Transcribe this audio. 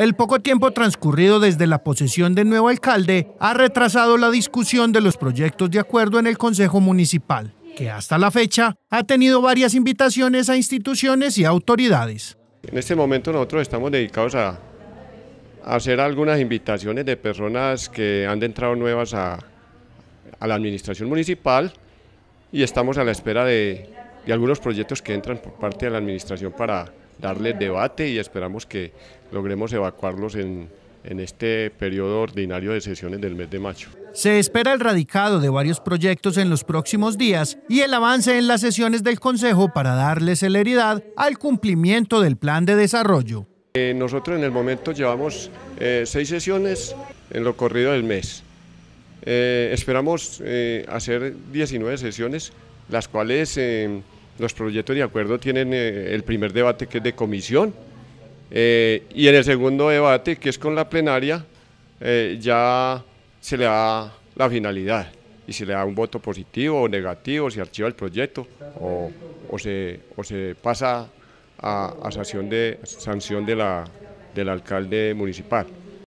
El poco tiempo transcurrido desde la posesión del nuevo alcalde ha retrasado la discusión de los proyectos de acuerdo en el Consejo Municipal, que hasta la fecha ha tenido varias invitaciones a instituciones y autoridades. En este momento nosotros estamos dedicados a, hacer algunas invitaciones de personas que han entrado nuevas a, la administración municipal y estamos a la espera de algunos proyectos que entran por parte de la administración para darle debate y esperamos que logremos evacuarlos en, en este periodo ordinario de sesiones del mes de mayo. Se espera el radicado de varios proyectos en los próximos días y el avance en las sesiones del Consejo para darle celeridad al cumplimiento del plan de desarrollo. Eh, nosotros en el momento llevamos eh, seis sesiones en lo corrido del mes. Eh, esperamos hacer 19 sesiones, las cuales los proyectos de acuerdo tienen eh, el primer debate que es de comisión eh, y en el segundo debate que es con la plenaria eh, ya se le da la finalidad y se le da un voto positivo o negativo, se archiva el proyecto o, se, pasa a, sanción, sanción de la, del alcalde municipal.